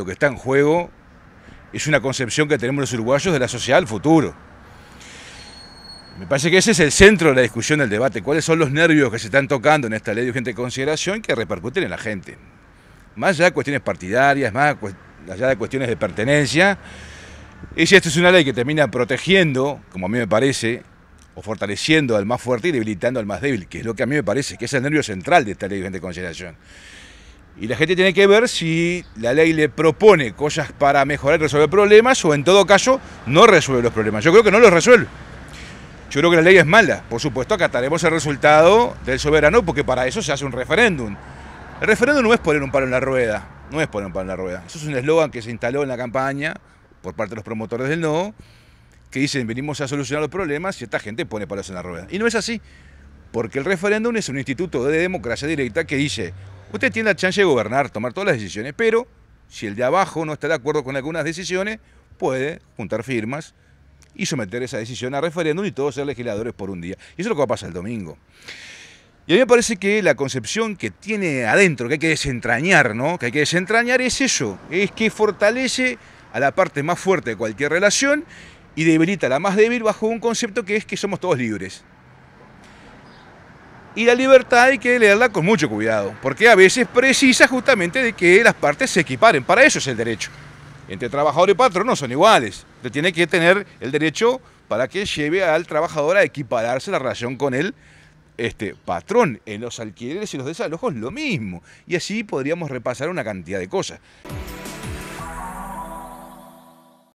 Lo que está en juego es una concepción que tenemos los uruguayos de la sociedad del futuro. Me parece que ese es el centro de la discusión del debate. ¿Cuáles son los nervios que se están tocando en esta ley de urgente consideración que repercuten en la gente? Más allá de cuestiones partidarias, más allá de cuestiones de pertenencia. Y si esto es una ley que termina protegiendo, como a mí me parece, o fortaleciendo al más fuerte y debilitando al más débil, que es lo que a mí me parece, que es el nervio central de esta ley de urgente consideración. Y la gente tiene que ver si la ley le propone cosas para mejorar y resolver problemas o en todo caso no resuelve los problemas. Yo creo que no los resuelve. Yo creo que la ley es mala. Por supuesto, acataremos el resultado del soberano porque para eso se hace un referéndum. El referéndum no es poner un palo en la rueda, no es poner un palo en la rueda. Eso es un eslogan que se instaló en la campaña por parte de los promotores del no, que dicen venimos a solucionar los problemas y esta gente pone palos en la rueda. Y no es así, porque el referéndum es un instituto de democracia directa que dice Usted tiene la chance de gobernar, tomar todas las decisiones, pero si el de abajo no está de acuerdo con algunas decisiones, puede juntar firmas y someter esa decisión a referéndum y todos ser legisladores por un día. Y eso es lo que va a pasar el domingo. Y a mí me parece que la concepción que tiene adentro, que hay que desentrañar, ¿no? Que hay que desentrañar es eso, es que fortalece a la parte más fuerte de cualquier relación y debilita a la más débil bajo un concepto que es que somos todos libres. Y la libertad hay que leerla con mucho cuidado, porque a veces precisa justamente de que las partes se equiparen. Para eso es el derecho. Entre trabajador y patrón no son iguales. Usted tiene que tener el derecho para que lleve al trabajador a equipararse la relación con él este, patrón en los alquileres y los desalojos lo mismo. Y así podríamos repasar una cantidad de cosas.